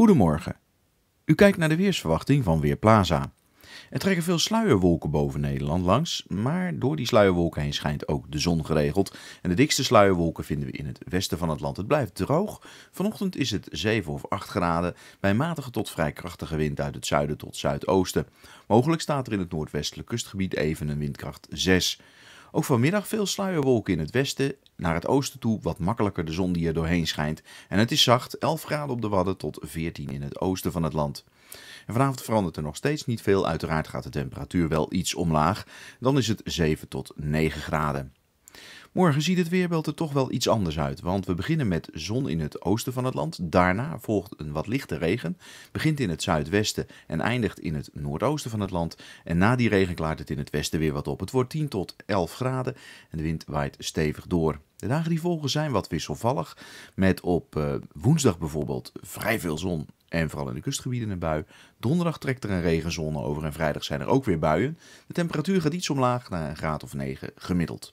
Goedemorgen. U kijkt naar de weersverwachting van Weerplaza. Er trekken veel sluierwolken boven Nederland langs, maar door die sluierwolken heen schijnt ook de zon geregeld. En de dikste sluierwolken vinden we in het westen van het land. Het blijft droog. Vanochtend is het 7 of 8 graden bij matige tot vrij krachtige wind uit het zuiden tot zuidoosten. Mogelijk staat er in het noordwestelijk kustgebied even een windkracht 6. Ook vanmiddag veel sluierwolken in het westen, naar het oosten toe wat makkelijker de zon die er doorheen schijnt. En het is zacht, 11 graden op de Wadden tot 14 in het oosten van het land. En vanavond verandert er nog steeds niet veel, uiteraard gaat de temperatuur wel iets omlaag. Dan is het 7 tot 9 graden. Morgen ziet het weerbeeld er toch wel iets anders uit, want we beginnen met zon in het oosten van het land. Daarna volgt een wat lichte regen, begint in het zuidwesten en eindigt in het noordoosten van het land. En na die regen klaart het in het westen weer wat op. Het wordt 10 tot 11 graden en de wind waait stevig door. De dagen die volgen zijn wat wisselvallig, met op eh, woensdag bijvoorbeeld vrij veel zon en vooral in de kustgebieden een bui. Donderdag trekt er een regenzone over en vrijdag zijn er ook weer buien. De temperatuur gaat iets omlaag naar een graad of 9 gemiddeld.